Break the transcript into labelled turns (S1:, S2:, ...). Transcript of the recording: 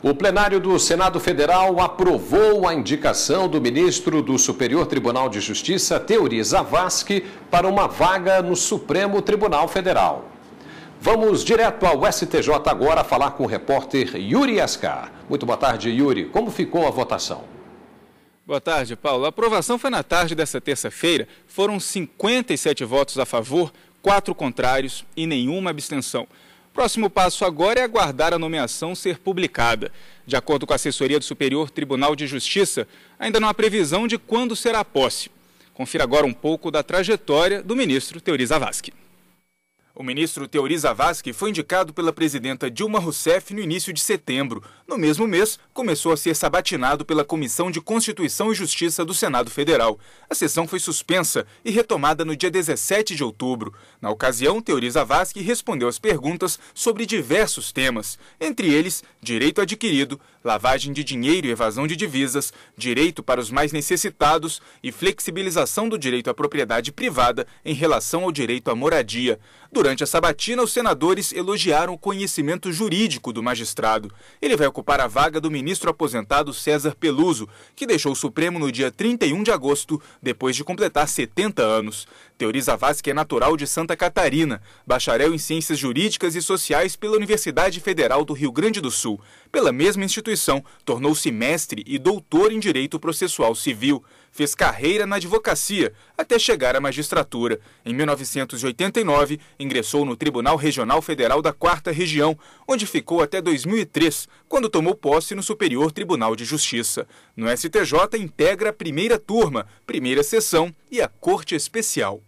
S1: O plenário do Senado Federal aprovou a indicação do ministro do Superior Tribunal de Justiça, Teori Zavascki, para uma vaga no Supremo Tribunal Federal. Vamos direto ao STJ agora falar com o repórter Yuri Ascar. Muito boa tarde, Yuri. Como ficou a votação?
S2: Boa tarde, Paulo. A aprovação foi na tarde dessa terça-feira. Foram 57 votos a favor, 4 contrários e nenhuma abstenção. Próximo passo agora é aguardar a nomeação ser publicada. De acordo com a assessoria do Superior Tribunal de Justiça, ainda não há previsão de quando será a posse. Confira agora um pouco da trajetória do ministro Teori Zavascki. O ministro Teori Zavascki foi indicado pela presidenta Dilma Rousseff no início de setembro. No mesmo mês, começou a ser sabatinado pela Comissão de Constituição e Justiça do Senado Federal. A sessão foi suspensa e retomada no dia 17 de outubro. Na ocasião, Teori Zavascki respondeu às perguntas sobre diversos temas, entre eles direito adquirido, lavagem de dinheiro e evasão de divisas, direito para os mais necessitados e flexibilização do direito à propriedade privada em relação ao direito à moradia. Durante Durante a sabatina, os senadores elogiaram o conhecimento jurídico do magistrado. Ele vai ocupar a vaga do ministro aposentado César Peluso, que deixou o Supremo no dia 31 de agosto, depois de completar 70 anos. Teoriza Vasque é natural de Santa Catarina, bacharel em Ciências Jurídicas e Sociais pela Universidade Federal do Rio Grande do Sul. Pela mesma instituição, tornou-se mestre e doutor em Direito Processual Civil. Fez carreira na advocacia até chegar à magistratura. Em 1989, ingressou ingressou no Tribunal Regional Federal da Quarta Região, onde ficou até 2003, quando tomou posse no Superior Tribunal de Justiça. No STJ, integra a primeira turma, primeira sessão e a Corte Especial.